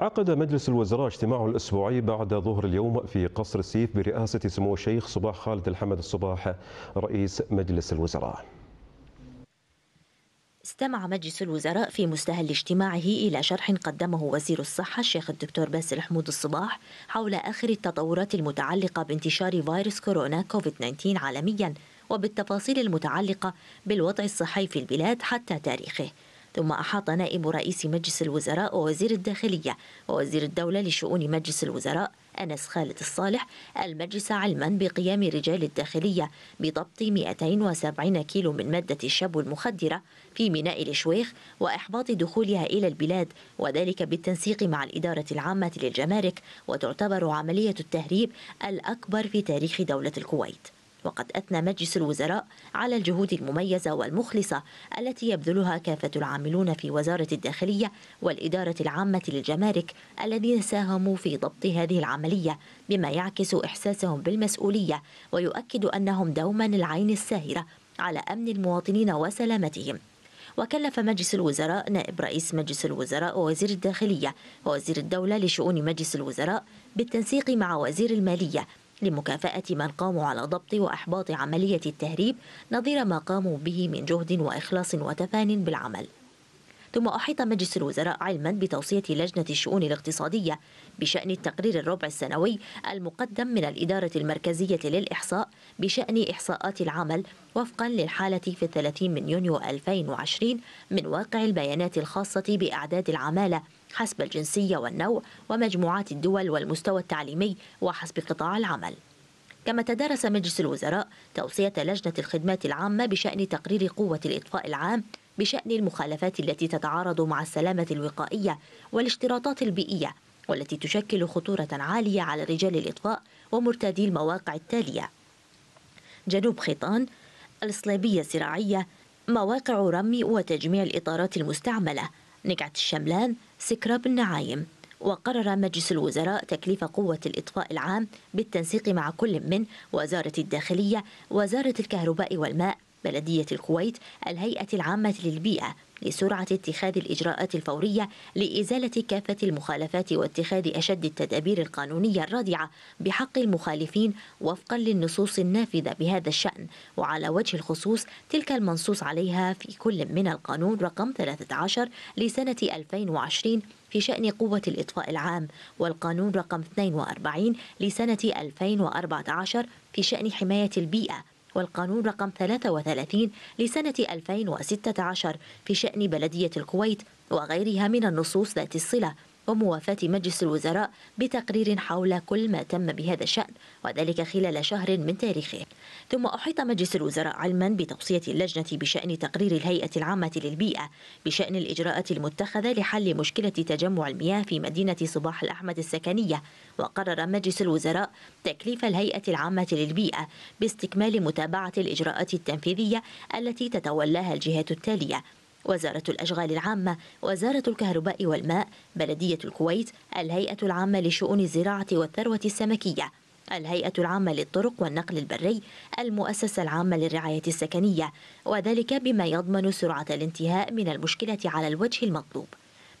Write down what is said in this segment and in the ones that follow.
عقد مجلس الوزراء اجتماعه الأسبوعي بعد ظهر اليوم في قصر السيف برئاسة سمو الشيخ صباح خالد الحمد الصباح رئيس مجلس الوزراء استمع مجلس الوزراء في مستهل اجتماعه إلى شرح قدمه وزير الصحة الشيخ الدكتور باسل حمود الصباح حول آخر التطورات المتعلقة بانتشار فيروس كورونا كوفيد 19 عالميا وبالتفاصيل المتعلقة بالوضع الصحي في البلاد حتى تاريخه ثم أحاط نائب رئيس مجلس الوزراء ووزير الداخلية ووزير الدولة لشؤون مجلس الوزراء أنس خالد الصالح المجلس علما بقيام رجال الداخلية بضبط 270 كيلو من مادة الشبو المخدرة في ميناء الشويخ وإحباط دخولها إلى البلاد وذلك بالتنسيق مع الإدارة العامة للجمارك وتعتبر عملية التهريب الأكبر في تاريخ دولة الكويت وقد أثنى مجلس الوزراء على الجهود المميزة والمخلصة التي يبذلها كافة العاملون في وزارة الداخلية والإدارة العامة للجمارك الذين ساهموا في ضبط هذه العملية بما يعكس إحساسهم بالمسؤولية ويؤكد أنهم دوما العين الساهرة على أمن المواطنين وسلامتهم وكلف مجلس الوزراء نائب رئيس مجلس الوزراء ووزير الداخلية ووزير الدولة لشؤون مجلس الوزراء بالتنسيق مع وزير المالية لمكافأة من قاموا على ضبط وإحباط عملية التهريب نظير ما قاموا به من جهد وإخلاص وتفان بالعمل ثم أحيط مجلس الوزراء علما بتوصية لجنة الشؤون الاقتصادية بشأن التقرير الربع السنوي المقدم من الإدارة المركزية للإحصاء بشأن إحصاءات العمل وفقا للحالة في 30 من يونيو 2020 من واقع البيانات الخاصة بأعداد العمالة حسب الجنسية والنوع ومجموعات الدول والمستوى التعليمي وحسب قطاع العمل كما تدارس مجلس الوزراء توصية لجنة الخدمات العامة بشأن تقرير قوة الإطفاء العام بشأن المخالفات التي تتعارض مع السلامة الوقائية والاشتراطات البيئية والتي تشكل خطورة عالية على رجال الإطفاء ومرتادي المواقع التالية جنوب خيطان الصليبية الزراعية مواقع رمي وتجميع الإطارات المستعملة نقعة الشملان سكراب النعايم وقرر مجلس الوزراء تكليف قوة الإطفاء العام بالتنسيق مع كل من وزارة الداخلية وزارة الكهرباء والماء بلدية الكويت الهيئة العامة للبيئة لسرعة اتخاذ الإجراءات الفورية لإزالة كافة المخالفات واتخاذ أشد التدابير القانونية الرادعة بحق المخالفين وفقا للنصوص النافذة بهذا الشأن وعلى وجه الخصوص تلك المنصوص عليها في كل من القانون رقم 13 لسنة 2020 في شأن قوة الإطفاء العام والقانون رقم 42 لسنة 2014 في شأن حماية البيئة والقانون رقم 33 لسنة 2016 في شأن بلدية الكويت وغيرها من النصوص ذات الصلة وموافاة مجلس الوزراء بتقرير حول كل ما تم بهذا الشأن وذلك خلال شهر من تاريخه ثم أحيط مجلس الوزراء علما بتوصية اللجنة بشأن تقرير الهيئة العامة للبيئة بشأن الإجراءات المتخذة لحل مشكلة تجمع المياه في مدينة صباح الأحمد السكنية وقرر مجلس الوزراء تكليف الهيئة العامة للبيئة باستكمال متابعة الإجراءات التنفيذية التي تتولاها الجهات التالية وزارة الأشغال العامة وزارة الكهرباء والماء بلدية الكويت الهيئة العامة لشؤون الزراعة والثروة السمكية الهيئة العامة للطرق والنقل البري المؤسسة العامة للرعاية السكنية وذلك بما يضمن سرعة الانتهاء من المشكلة على الوجه المطلوب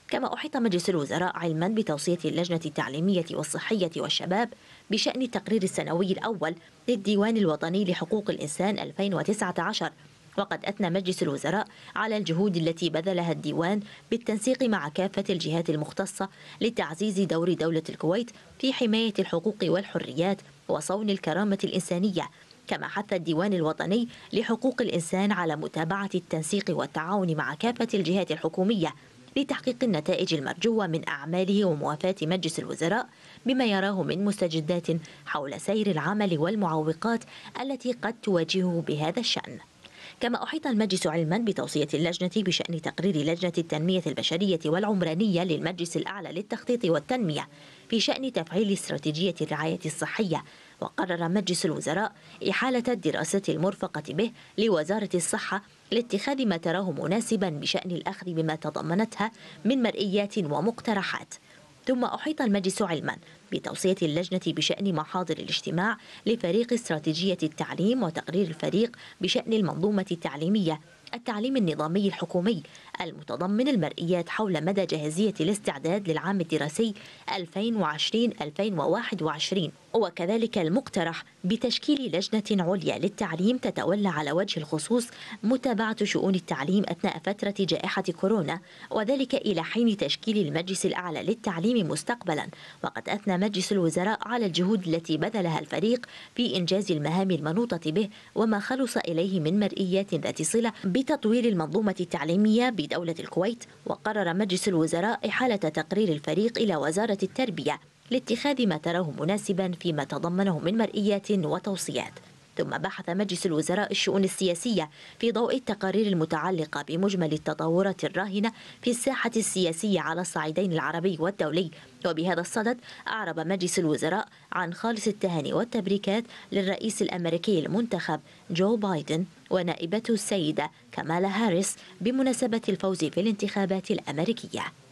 كما أحيط مجلس الوزراء علما بتوصية اللجنة التعليمية والصحية والشباب بشأن التقرير السنوي الأول للديوان الوطني لحقوق الإنسان 2019 وقد أثنى مجلس الوزراء على الجهود التي بذلها الديوان بالتنسيق مع كافة الجهات المختصة لتعزيز دور دولة الكويت في حماية الحقوق والحريات وصون الكرامة الإنسانية كما حث الديوان الوطني لحقوق الإنسان على متابعة التنسيق والتعاون مع كافة الجهات الحكومية لتحقيق النتائج المرجوة من أعماله وموافاة مجلس الوزراء بما يراه من مستجدات حول سير العمل والمعوقات التي قد تواجهه بهذا الشأن كما أحيط المجلس علما بتوصية اللجنة بشأن تقرير لجنة التنمية البشرية والعمرانية للمجلس الأعلى للتخطيط والتنمية في شأن تفعيل استراتيجية الرعاية الصحية وقرر مجلس الوزراء إحالة الدراسة المرفقة به لوزارة الصحة لاتخاذ ما تراه مناسبا بشأن الأخذ بما تضمنتها من مرئيات ومقترحات ثم أحيط المجلس علما بتوصية اللجنة بشأن محاضر الاجتماع لفريق استراتيجية التعليم وتقرير الفريق بشأن المنظومة التعليمية التعليم النظامي الحكومي المتضمن المرئيات حول مدى جاهزية الاستعداد للعام الدراسي 2020-2021 وكذلك المقترح بتشكيل لجنة عليا للتعليم تتولى على وجه الخصوص متابعة شؤون التعليم أثناء فترة جائحة كورونا وذلك إلى حين تشكيل المجلس الأعلى للتعليم مستقبلا وقد أثنى مجلس الوزراء على الجهود التي بذلها الفريق في إنجاز المهام المنوطة به وما خلص إليه من مرئيات ذات صلة بتطوير المنظومة التعليمية بدولة الكويت وقرر مجلس الوزراء إحالة تقرير الفريق إلى وزارة التربية لاتخاذ ما تراه مناسبا فيما تضمنه من مرئيات وتوصيات ثم بحث مجلس الوزراء الشؤون السياسية في ضوء التقارير المتعلقة بمجمل التطورات الراهنة في الساحة السياسية على الصعيدين العربي والدولي وبهذا الصدد أعرب مجلس الوزراء عن خالص التهاني والتبريكات للرئيس الأمريكي المنتخب جو بايدن ونائبته السيدة كمالا هاريس بمناسبة الفوز في الانتخابات الأمريكية